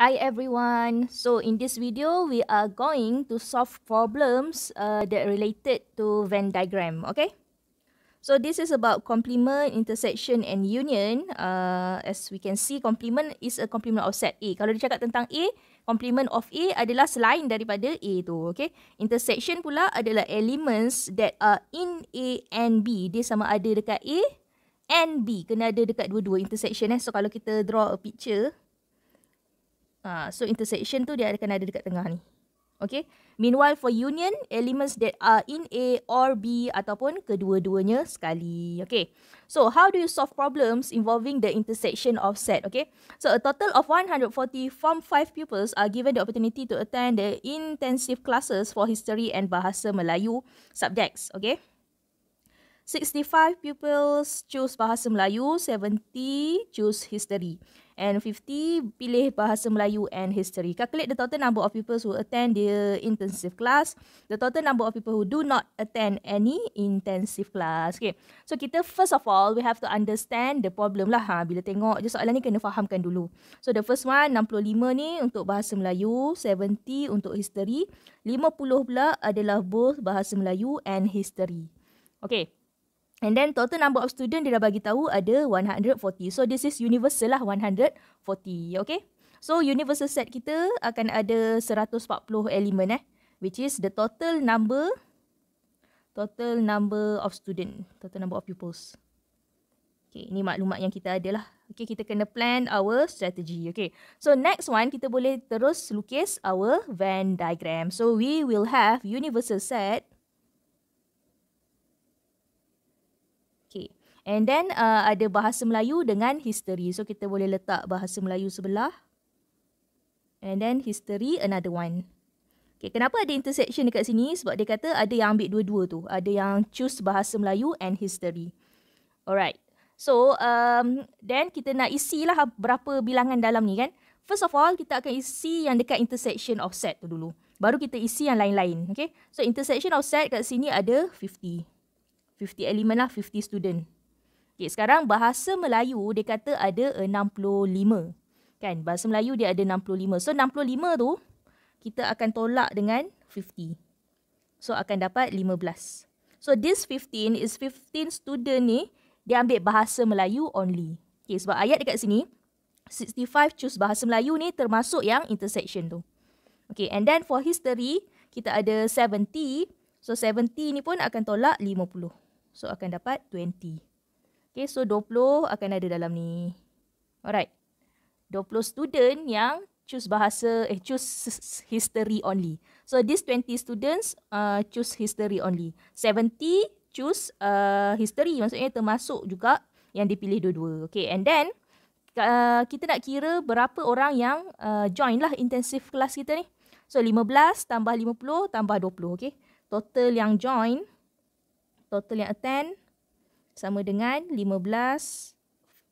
Hi everyone. So in this video, we are going to solve problems uh, that related to Venn diagram. Okay. So this is about complement, intersection and union. Uh, as we can see, complement is a complement of set A. Kalau dia tentang A, complement of A adalah selain daripada A tu. Okay. Intersection pula adalah elements that are in A and B. Dia sama ada dekat A and B. Kena ada dekat dua-dua intersection. Eh. So kalau kita draw a picture. Ha, so intersection tu dia akan ada dekat tengah ni. Okay. Meanwhile for union, elements that are in A or B ataupun kedua-duanya sekali. Okay. So how do you solve problems involving the intersection of set? Okay. So a total of 140 form 5 pupils are given the opportunity to attend the intensive classes for history and bahasa Melayu subjects. Okay. 65 pupils choose bahasa Melayu, 70 choose history and 50 pilih bahasa Melayu and history. Calculate the total number of people who attend the intensive class, the total number of people who do not attend any intensive class. Okay. So kita first of all we have to understand the problem lah ha bila tengok je soalan ni kena fahamkan dulu. So the first one 65 ni untuk bahasa Melayu, 70 untuk history, 50 pula adalah both bahasa Melayu and history. Okay. And then total number of student dia dah bagi tahu ada 140. So this is universal lah 140. Okay. So universal set kita akan ada 140 elemen eh. Which is the total number total number of student. Total number of pupils. Okay. Ini maklumat yang kita ada lah. Okay. Kita kena plan our strategy. Okay. So next one kita boleh terus lukis our Venn diagram. So we will have universal set And then uh, ada bahasa Melayu dengan history. So kita boleh letak bahasa Melayu sebelah. And then history another one. Okay, kenapa ada intersection dekat sini? Sebab dia kata ada yang ambil dua-dua tu. Ada yang choose bahasa Melayu and history. Alright. So, um, then kita nak isilah berapa bilangan dalam ni kan. First of all, kita akan isi yang dekat intersection offset tu dulu. Baru kita isi yang lain-lain. Okay. So, intersection offset kat sini ada 50. 50 elemen lah, 50 student. Okay, sekarang bahasa Melayu dia kata ada 65. Kan? Bahasa Melayu dia ada 65. So 65 tu kita akan tolak dengan 50. So akan dapat 15. So this 15 is 15 student ni dia ambil bahasa Melayu only. Okay, sebab ayat dekat sini 65 choose bahasa Melayu ni termasuk yang intersection tu. Okay, and then for history kita ada 70. So 70 ni pun akan tolak 50. So akan dapat 20. Okay, so 20 akan ada dalam ni. Alright. 20 student yang choose bahasa, eh choose history only. So these 20 students uh, choose history only. 70 choose uh, history maksudnya termasuk juga yang dipilih dua-dua. Okay, and then uh, kita nak kira berapa orang yang uh, join lah intensive kelas kita ni. So 15 tambah 50 tambah 20, okay. Total yang join, total yang attend, sama dengan 15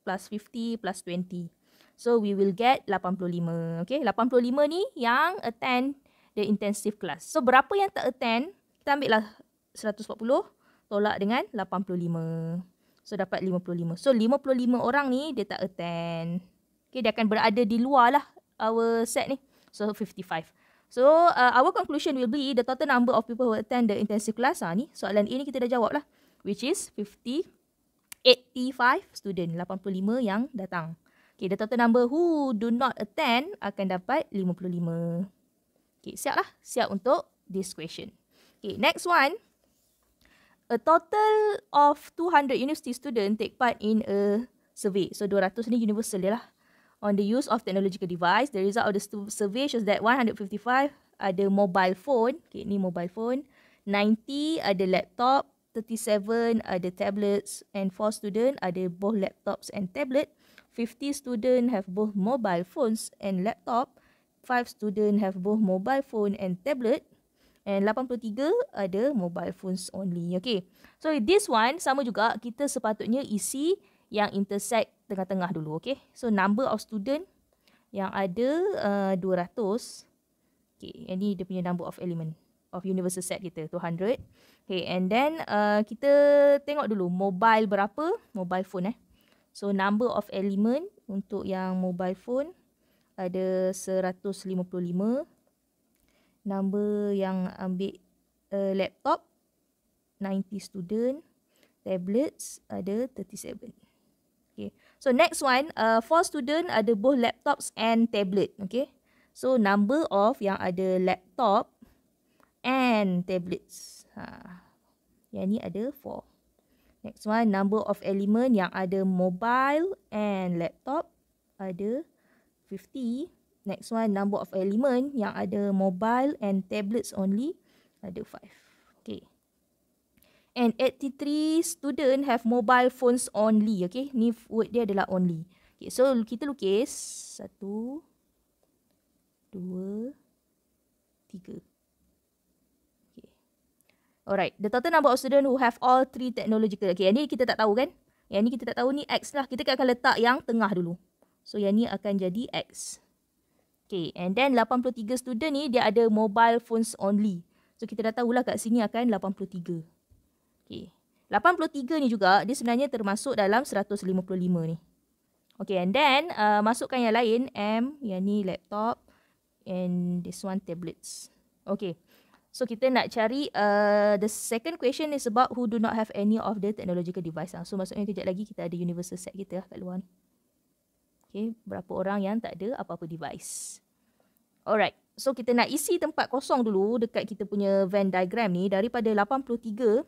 plus 50 plus 20. So we will get 85. Okay, 85 ni yang attend the intensive class. So berapa yang tak attend, kita ambil lah 140 tolak dengan 85. So dapat 55. So 55 orang ni dia tak attend. Okay, dia akan berada di luar lah our set ni. So 55. So uh, our conclusion will be the total number of people who attend the intensive class ha, ni. Soalan A ni kita dah jawab lah. Which is 50 85 student 85 yang datang Okay, the total number who do not attend akan dapat 55 Okay, siap lah Siap untuk this question Okay, next one A total of 200 university student take part in a survey So, 200 ni universal dia lah On the use of technological device The result of the survey shows that 155 ada mobile phone Okay, ni mobile phone 90 ada laptop 37 ada uh, tablets and 4 student ada uh, both laptops and tablet. 50 student have both mobile phones and laptop. 5 student have both mobile phone and tablet. And 83 ada mobile phones only. Okay. So this one sama juga kita sepatutnya isi yang intersect tengah-tengah dulu. Okay. So number of student yang ada uh, 200. Okay. Ini dia punya number of element of universal set kita 200 okay and then uh, kita tengok dulu mobile berapa mobile phone eh so number of element untuk yang mobile phone ada 155 number yang ambil uh, laptop 90 student tablets ada 37 Okay. So next one, uh, for student ada both laptops and tablet. Okay. So number of yang ada laptop and tablets. Ha. Yang ni ada four. Next one, number of element yang ada mobile and laptop ada 50. Next one, number of element yang ada mobile and tablets only ada 5. Okay. And 83 student have mobile phones only. Okay. Ni word dia adalah only. Okay. So, kita lukis. Satu. Dua. Tiga. Alright, the total number of student who have all three technological. Okay, yang ni kita tak tahu kan? Yang ni kita tak tahu ni X lah. Kita akan letak yang tengah dulu. So, yang ni akan jadi X. Okay, and then 83 student ni dia ada mobile phones only. So, kita dah tahulah kat sini akan 83. Okay. 83 ni juga, dia sebenarnya termasuk dalam 155 ni. Okay, and then uh, masukkan yang lain. M, yang ni laptop. And this one tablets. Okay. So kita nak cari uh, the second question is about who do not have any of the technological device. Lah. So maksudnya kejap lagi kita ada universal set kita lah kat luar Okay, berapa orang yang tak ada apa-apa device. Alright, so kita nak isi tempat kosong dulu dekat kita punya Venn diagram ni. Daripada 83,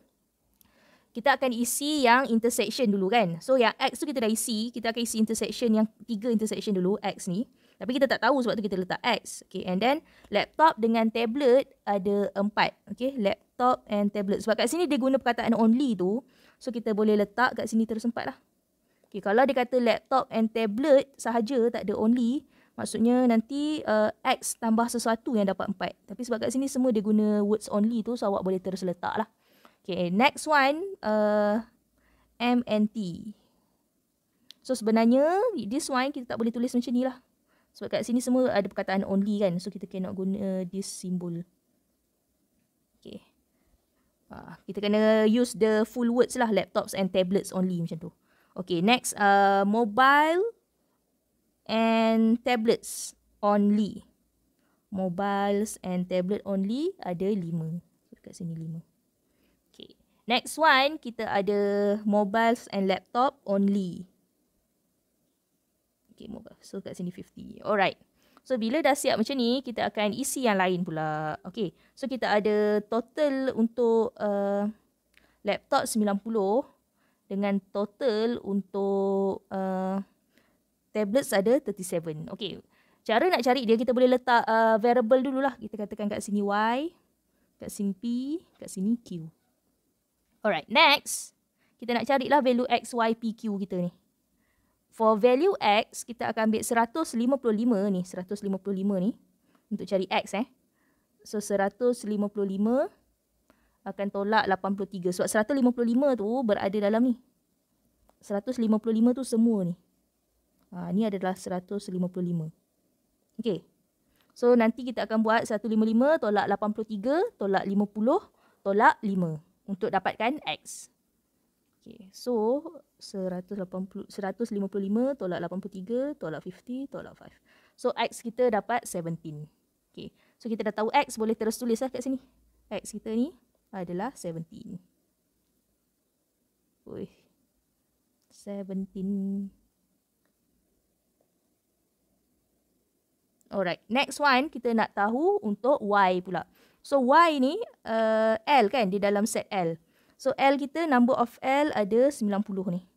kita akan isi yang intersection dulu kan. So yang X tu kita dah isi, kita akan isi intersection yang tiga intersection dulu, X ni. Tapi kita tak tahu sebab tu kita letak X. Okay, and then laptop dengan tablet ada empat. Okay, laptop and tablet. Sebab kat sini dia guna perkataan only tu. So, kita boleh letak kat sini terus empat lah. Okay, kalau dia kata laptop and tablet sahaja tak ada only. Maksudnya nanti uh, X tambah sesuatu yang dapat empat. Tapi sebab kat sini semua dia guna words only tu. So, awak boleh terus letak lah. Okay, next one. Uh, M and T. So, sebenarnya this one kita tak boleh tulis macam ni lah. Sebab kat sini semua ada perkataan only kan. So kita cannot guna uh, this symbol. Okay. Uh, kita kena use the full words lah. Laptops and tablets only macam tu. Okay, next. Uh, mobile and tablets only. Mobiles and tablet only ada lima. So, dekat sini lima. Okay. Next one, kita ada mobiles and laptop only. Okay, move. Lah. So kat sini 50. Alright. So bila dah siap macam ni, kita akan isi yang lain pula. Okay. So kita ada total untuk uh, laptop 90 dengan total untuk uh, tablets ada 37. Okay. Cara nak cari dia, kita boleh letak uh, variable dululah. Kita katakan kat sini Y, kat sini P, kat sini Q. Alright, next. Kita nak carilah value X, Y, P, Q kita ni for value x kita akan ambil 155 ni 155 ni untuk cari x eh so 155 akan tolak 83 sebab 155 tu berada dalam ni 155 tu semua ni ha ni adalah 155 okey so nanti kita akan buat 155 tolak 83 tolak 50 tolak 5 untuk dapatkan x okey so 180, 155 tolak 83 tolak 50 tolak 5. So X kita dapat 17. Okay. So kita dah tahu X boleh terus tulis lah kat sini. X kita ni adalah 17. Uih. 17. Alright. Next one kita nak tahu untuk Y pula. So Y ni uh, L kan di dalam set L. So L kita number of L ada 90 ni. 90.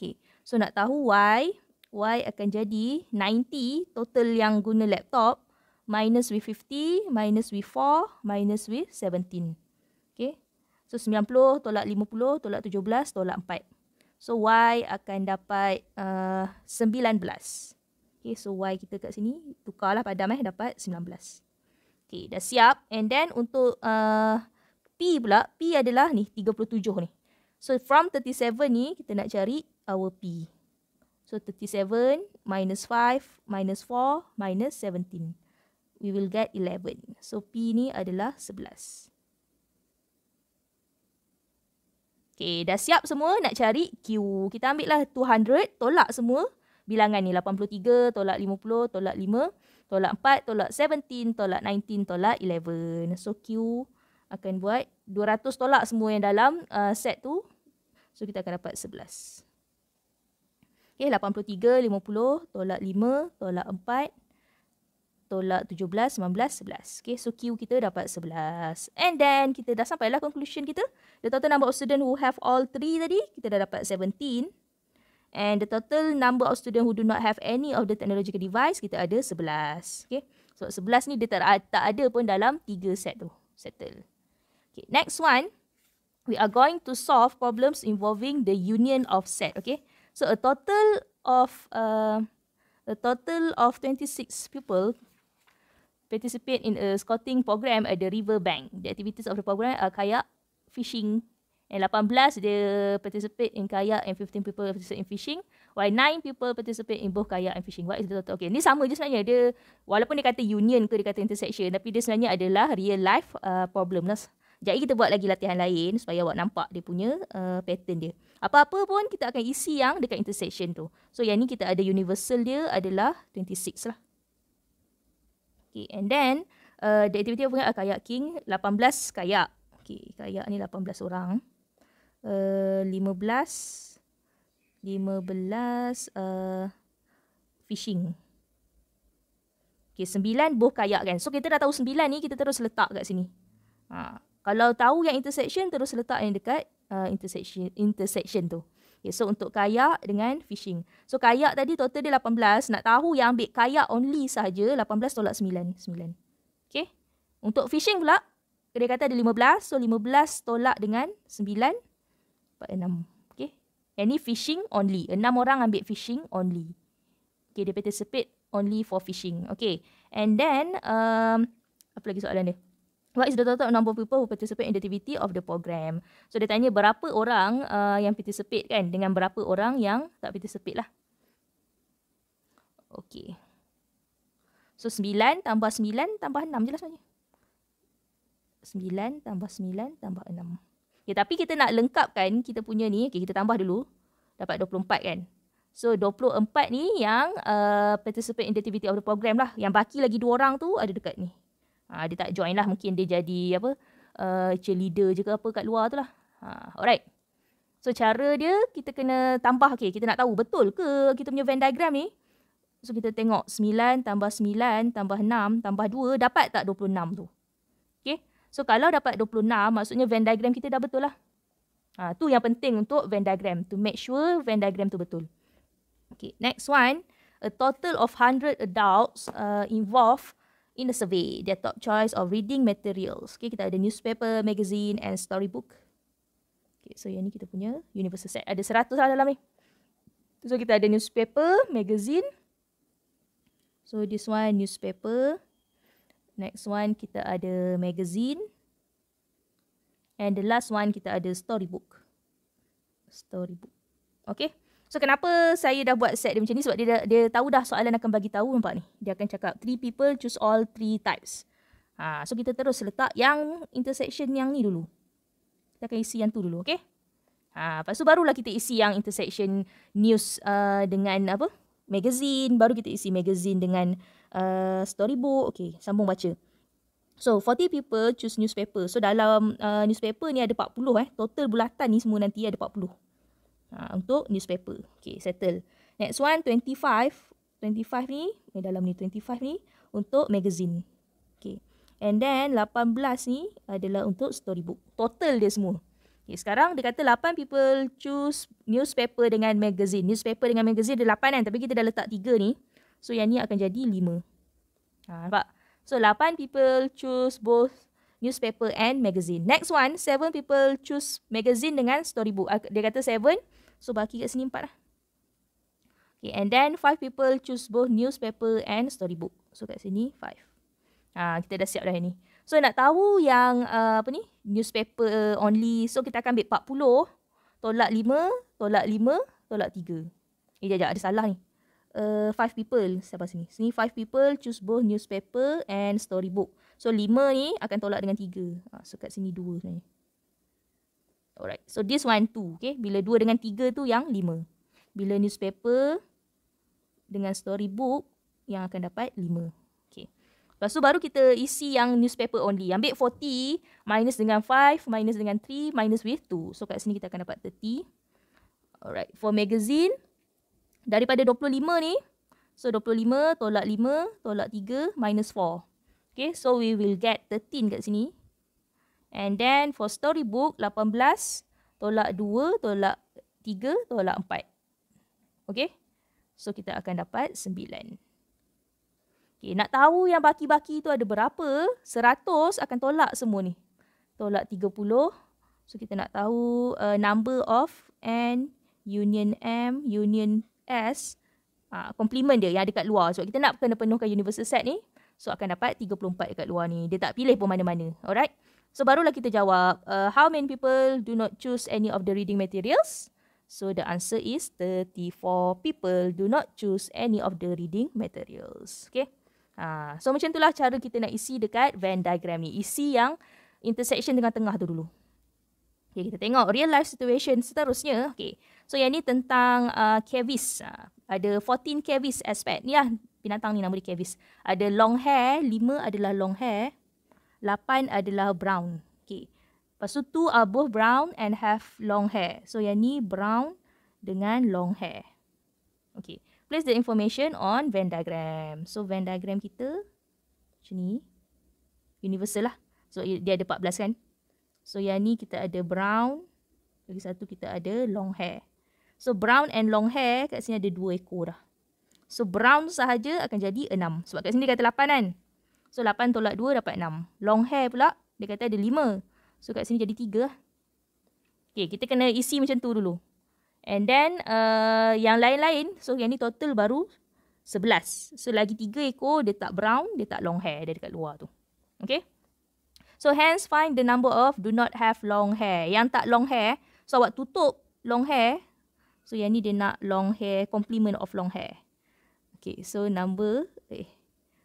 Okay. So nak tahu y, y akan jadi 90 total yang guna laptop minus with 50, minus with 4, minus with 17. Okay. So 90 tolak 50 tolak 17 tolak 4. So Y akan dapat uh, 19. Okay, so Y kita kat sini tukarlah padam eh dapat 19. Okay, dah siap. And then untuk uh, P pula, P adalah ni 37 ni. So from 37 ni kita nak cari our P. So 37 minus 5 minus 4 minus 17. We will get 11. So P ni adalah 11. Okay, dah siap semua nak cari Q. Kita ambil lah 200, tolak semua bilangan ni. 83, tolak 50, tolak 5, tolak 4, tolak 17, tolak 19, tolak 11. So Q akan buat 200 tolak semua yang dalam uh, set tu. So kita akan dapat 11. Okey, 83, 50, tolak 5, tolak 4, tolak 17, 19, 11. Okey, so Q kita dapat 11. And then, kita dah sampai lah conclusion kita. The total number of students who have all three tadi, kita dah dapat 17. And the total number of students who do not have any of the technological device, kita ada 11. Okay. So, 11 ni dia tak, tak ada pun dalam 3 set tu. Settle. Okay, next one. We are going to solve problems involving the union of set. Okay. So a total of uh, a total of 26 people participate in a scouting program at the river bank. The activities of the program are kayak, fishing and 18 they participate in kayak and 15 people participate in fishing. While nine people participate in both kayak and fishing. What is the total? Okay, ni sama je sebenarnya. Dia, walaupun dia kata union ke, dia kata intersection. Tapi dia sebenarnya adalah real life uh, problem. Nas. Jadi kita buat lagi latihan lain supaya awak nampak dia punya uh, pattern dia. Apa-apa pun kita akan isi yang dekat intersection tu. So yang ni kita ada universal dia adalah 26 lah. Okay, and then uh, the activity of uh, king 18 kayak. Okay, kayak ni 18 orang. Uh, 15 15 uh, fishing. Okay, 9 buah kayak kan. So kita dah tahu 9 ni kita terus letak kat sini. Ha. Uh. Kalau tahu yang intersection terus letak yang dekat uh, intersection intersection tu. Okay, so untuk kayak dengan fishing. So kayak tadi total dia 18. Nak tahu yang ambil kayak only saja 18 tolak 9. 9. Okay. Untuk fishing pula. Dia kata ada 15. So 15 tolak dengan 9. 4, 6. Okay. Yang ni fishing only. 6 orang ambil fishing only. Okay. Dia participate only for fishing. Okay. And then. Um, apa lagi soalan dia? What is the total number of people who participate in the activity of the program? So dia tanya berapa orang uh, yang participate kan dengan berapa orang yang tak participate lah. Okay. So 9 tambah 9 tambah 6 je lah sebenarnya. 9 tambah 9 tambah 6. Okay, ya, tapi kita nak lengkapkan kita punya ni. Okay, kita tambah dulu. Dapat 24 kan. So 24 ni yang uh, participate in the activity of the program lah. Yang baki lagi 2 orang tu ada dekat ni. Ha, dia tak join lah. Mungkin dia jadi apa uh, eh, leader je ke apa kat luar tu lah. Ha, alright. So, cara dia kita kena tambah. Okay, kita nak tahu betul ke kita punya Venn diagram ni? So, kita tengok 9 tambah 9 tambah 6 tambah 2. Dapat tak 26 tu? Okay. So, kalau dapat 26, maksudnya Venn diagram kita dah betul lah. Ha, tu yang penting untuk Venn diagram. To make sure Venn diagram tu betul. Okay, next one. A total of 100 adults uh, involved in the survey, their top choice of reading materials. Okay, kita ada newspaper, magazine and storybook. Okay, so yang ni kita punya universal set. Ada seratus lah dalam ni. So kita ada newspaper, magazine. So this one newspaper. Next one kita ada magazine. And the last one kita ada storybook. Storybook. Okay. So kenapa saya dah buat set dia macam ni sebab dia dah, dia tahu dah soalan akan bagi tahu nampak ni. Dia akan cakap three people choose all three types. Ha, so kita terus letak yang intersection yang ni dulu. Kita akan isi yang tu dulu, okey? Ha, lepas tu barulah kita isi yang intersection news uh, dengan apa? Magazine, baru kita isi magazine dengan uh, storybook. Okey, sambung baca. So, 40 people choose newspaper. So, dalam uh, newspaper ni ada 40 eh. Total bulatan ni semua nanti ada 40 ha, untuk newspaper. Okay, settle. Next one, 25. 25 ni, eh, dalam ni 25 ni, untuk magazine. Okay. And then, 18 ni adalah untuk storybook. Total dia semua. Okay, sekarang dia kata 8 people choose newspaper dengan magazine. Newspaper dengan magazine ada 8 kan, tapi kita dah letak 3 ni. So, yang ni akan jadi 5. Ha, nampak? So, 8 people choose both newspaper and magazine. Next one, 7 people choose magazine dengan storybook. Dia kata 7, So bagi kat sini empat lah. Okay, and then five people choose both newspaper and storybook. So kat sini five. Ha, kita dah siap dah ini. So nak tahu yang uh, apa ni newspaper only. So kita akan ambil 40. Tolak 5, tolak 5, tolak 3. Eh, jap, Ada salah ni. Uh, five people. Siapa sini? Sini five people choose both newspaper and storybook. So 5 ni akan tolak dengan 3. Ha, ah, so kat sini 2 sebenarnya. Alright. So this one two, okay? Bila dua dengan tiga tu yang lima. Bila newspaper dengan storybook yang akan dapat lima. Okay. Lepas tu baru kita isi yang newspaper only. Ambil 40 minus dengan 5 minus dengan 3 minus with 2. So kat sini kita akan dapat 30. Alright. For magazine, daripada 25 ni, so 25 tolak 5 tolak 3 minus 4. Okay, so we will get 13 kat sini. And then for storybook, 18 tolak 2 tolak 3 tolak 4. Okay. So, kita akan dapat 9. Okay, nak tahu yang baki-baki tu ada berapa? 100 akan tolak semua ni. Tolak 30. So, kita nak tahu uh, number of N, union M, union S. Uh, complement dia yang ada kat luar. Sebab kita nak kena penuhkan universal set ni. So, akan dapat 34 kat luar ni. Dia tak pilih pun mana-mana. Alright? So barulah kita jawab uh, how many people do not choose any of the reading materials? So the answer is 34 people do not choose any of the reading materials. Okay. Ha, so macam itulah cara kita nak isi dekat Venn diagram ni. Isi yang intersection dengan tengah tu dulu. Okay, kita tengok real life situation seterusnya. Okay. So yang ni tentang uh, Kevis. Uh, ada 14 Kevis aspect. Ni lah binatang ni nama dia Kevis. Ada long hair, 5 adalah long hair. Lapan adalah brown. Okay. Lepas tu, two are both brown and have long hair. So, yang ni brown dengan long hair. Okay. Place the information on Venn diagram. So, Venn diagram kita macam ni. Universal lah. So, dia ada 14 kan? So, yang ni kita ada brown. Lagi satu kita ada long hair. So, brown and long hair kat sini ada dua ekor dah. So, brown sahaja akan jadi enam. Sebab kat sini dia kata lapan kan? So 8 tolak 2 dapat 6. Long hair pula dia kata ada 5. So kat sini jadi 3 lah. Okay kita kena isi macam tu dulu. And then uh, yang lain-lain so yang ni total baru 11. So lagi 3 ekor dia tak brown dia tak long hair dia dekat luar tu. Okay. So hence find the number of do not have long hair. Yang tak long hair so awak tutup long hair. So yang ni dia nak long hair complement of long hair. Okay so number eh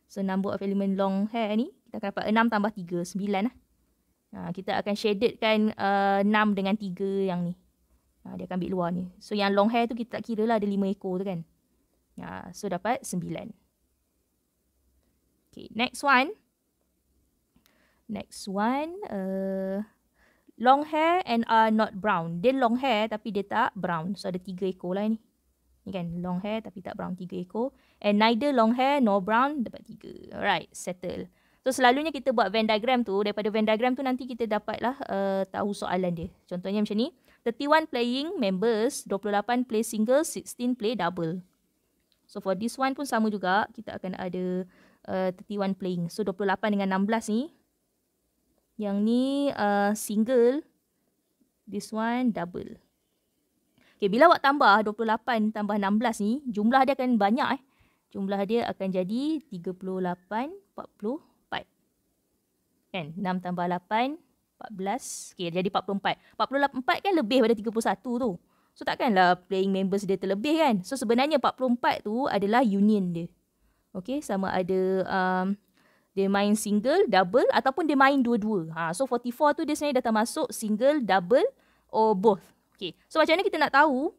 So number of element long hair ni kita akan dapat 6 tambah 3, 9 lah. Ha, kita akan shadedkan uh, 6 dengan 3 yang ni. Ha, dia akan ambil luar ni. So yang long hair tu kita tak kira lah ada 5 ekor tu kan. Ha, so dapat 9. Okay, next one. Next one. Uh, long hair and are not brown. Dia long hair tapi dia tak brown. So ada 3 ekor lah ni. Ni kan long hair tapi tak brown tiga ekor. And neither long hair nor brown dapat tiga. Alright, settle. So selalunya kita buat Venn diagram tu, daripada Venn diagram tu nanti kita dapatlah uh, tahu soalan dia. Contohnya macam ni. 31 playing members, 28 play single, 16 play double. So for this one pun sama juga, kita akan ada uh, 31 playing. So 28 dengan 16 ni. Yang ni uh, single, this one double. Okay, bila awak tambah 28 tambah 16 ni, jumlah dia akan banyak eh. Jumlah dia akan jadi 38, 44. Kan? 6 tambah 8, 14. Okay, jadi 44. 44 kan lebih daripada 31 tu. So, takkanlah playing members dia terlebih kan? So, sebenarnya 44 tu adalah union dia. Okay, sama ada um, dia main single, double ataupun dia main dua-dua. Ha, so, 44 tu dia sebenarnya dah termasuk single, double or both. Okay. So macam mana kita nak tahu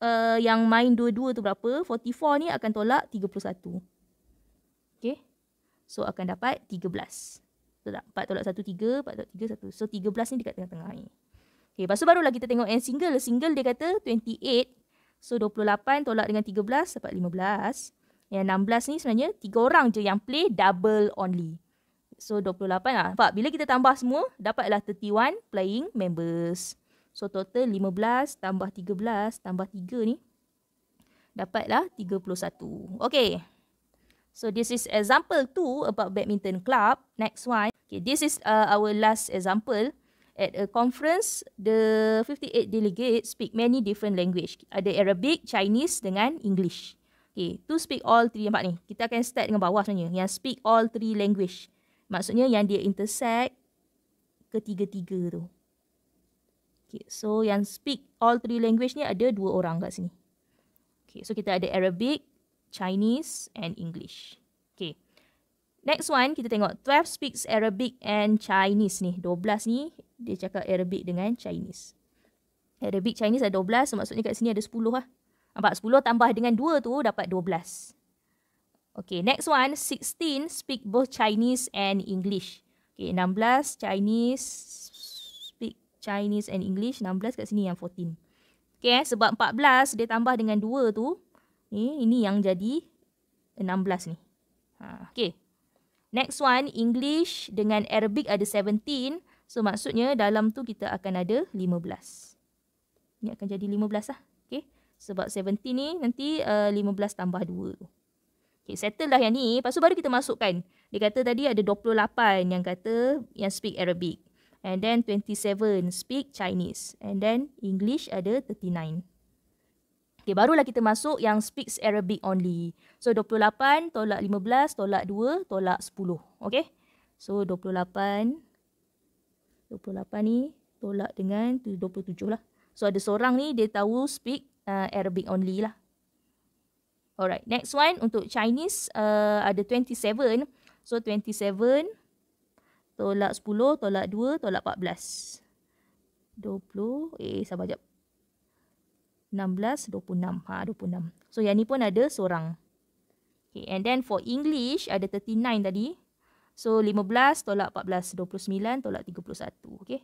uh, yang main dua-dua tu berapa? 44 ni akan tolak 31. Okay. So akan dapat 13. Betul tak? 4 tolak 1, 3. 4 tolak 3, 1. So 13 ni dekat tengah-tengah ni. Okay. Lepas tu barulah kita tengok N single. Single dia kata 28. So 28 tolak dengan 13 dapat 15. Yang 16 ni sebenarnya tiga orang je yang play double only. So 28 lah. Ah, nampak? Bila kita tambah semua, dapatlah 31 playing members. So total 15 tambah 13 tambah 3 ni dapatlah 31. Okay. So this is example 2 about badminton club. Next one. Okay, this is uh, our last example. At a conference, the 58 delegates speak many different language. Ada Arabic, Chinese dengan English. Okay, to speak all three empat ni. Kita akan start dengan bawah sebenarnya. Yang speak all three language. Maksudnya yang dia intersect ketiga-tiga tu. Okay, So yang speak all three language ni ada dua orang kat sini. Okay, so kita ada Arabic, Chinese and English. Okay, next one kita tengok 12 speaks Arabic and Chinese ni. 12 ni dia cakap Arabic dengan Chinese. Arabic, Chinese ada 12, so maksudnya kat sini ada 10 lah. Nampak 10 tambah dengan 2 tu dapat 12. Okay, next one, 16 speak both Chinese and English. Okay, 16 Chinese, Chinese and English 16 kat sini yang 14 Okay eh, sebab 14 dia tambah dengan 2 tu ni eh, Ini yang jadi 16 ni ha, Okay Next one English dengan Arabic ada 17 So maksudnya dalam tu kita akan ada 15 Ini akan jadi 15 lah Okay sebab 17 ni nanti uh, 15 tambah 2 tu Okay, settle lah yang ni. Lepas baru kita masukkan. Dia kata tadi ada 28 yang kata yang speak Arabic. And then 27 speak Chinese. And then English ada 39. Okay, barulah kita masuk yang speaks Arabic only. So 28, tolak 15, tolak 2, tolak 10. Okay. So 28, 28 ni tolak dengan 27 lah. So ada seorang ni dia tahu speak uh, Arabic only lah. Alright, next one untuk Chinese uh, ada 27. So 27 tolak 10, tolak 2, tolak 14. 20, eh sabar jap. 16, 26. Ha, 26. So yang ni pun ada seorang. Okay, and then for English ada 39 tadi. So 15 tolak 14, 29 tolak 31. Okay.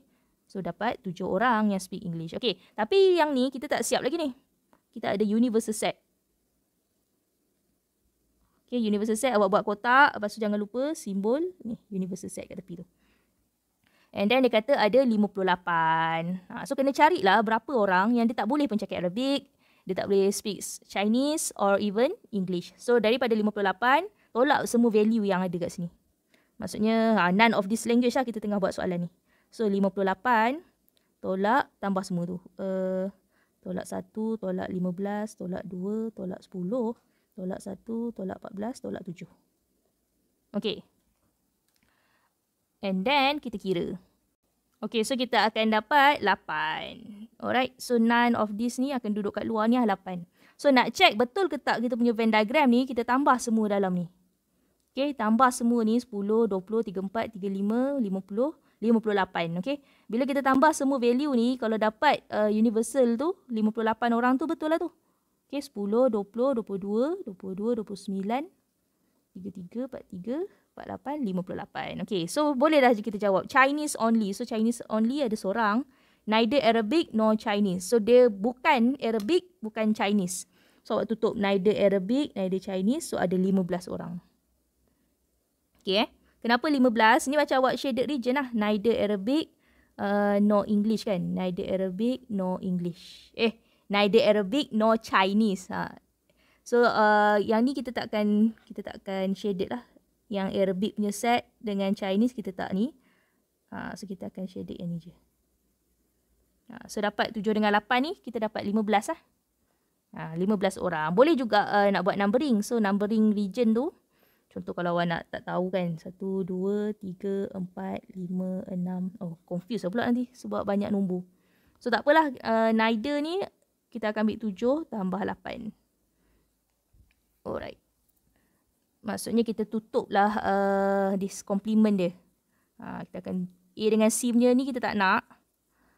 So dapat 7 orang yang speak English. Okay, tapi yang ni kita tak siap lagi ni. Kita ada universal set. Okay, universal set awak buat kotak. Lepas tu jangan lupa simbol ni, universal set kat tepi tu. And then dia kata ada 58. Ha, so kena carilah berapa orang yang dia tak boleh pun cakap Arabic. Dia tak boleh speak Chinese or even English. So daripada 58, tolak semua value yang ada kat sini. Maksudnya ha, none of this language lah kita tengah buat soalan ni. So 58, tolak tambah semua tu. Uh, tolak 1, tolak 15, tolak 2, tolak 10 tolak 1, tolak 14, tolak 7. Okay. And then kita kira. Okay, so kita akan dapat 8. Alright, so none of this ni akan duduk kat luar ni lah 8. So nak check betul ke tak kita punya Venn diagram ni, kita tambah semua dalam ni. Okay, tambah semua ni 10, 20, 34, 35, 50, 58. Okay, bila kita tambah semua value ni, kalau dapat uh, universal tu, 58 orang tu betul lah tu. Okey, 10, 20, 22, 22, 29, 33, 43, 48, 58. Okay, so bolehlah kita jawab. Chinese only. So, Chinese only ada seorang. Neither Arabic nor Chinese. So, dia bukan Arabic, bukan Chinese. So, awak tutup. Neither Arabic, neither Chinese. So, ada 15 orang. Okay. eh. Kenapa 15? Ini macam awak shaded region lah. Neither Arabic, uh, nor English kan. Neither Arabic, nor English. Eh, neither Arabic nor Chinese. Ha. So uh, yang ni kita takkan kita takkan shaded lah. Yang Arabic punya set dengan Chinese kita tak ni. Ha, so kita akan shaded yang ni je. Ha, so dapat tujuh dengan lapan ni kita dapat lima belas lah. Ha, belas orang. Boleh juga uh, nak buat numbering. So numbering region tu. Contoh kalau awak nak tak tahu kan. satu dua tiga empat lima enam Oh confused lah pula nanti sebab banyak nombor. So tak apalah uh, neither ni kita akan ambil 7 tambah 8. Alright. Maksudnya kita tutuplah uh, this complement dia. Ha, kita akan A dengan C punya ni kita tak nak.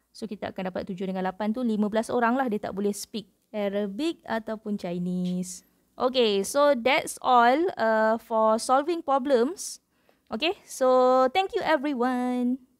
So kita akan dapat 7 dengan 8 tu 15 orang lah dia tak boleh speak Arabic ataupun Chinese. Okay, so that's all uh, for solving problems. Okay, so thank you everyone.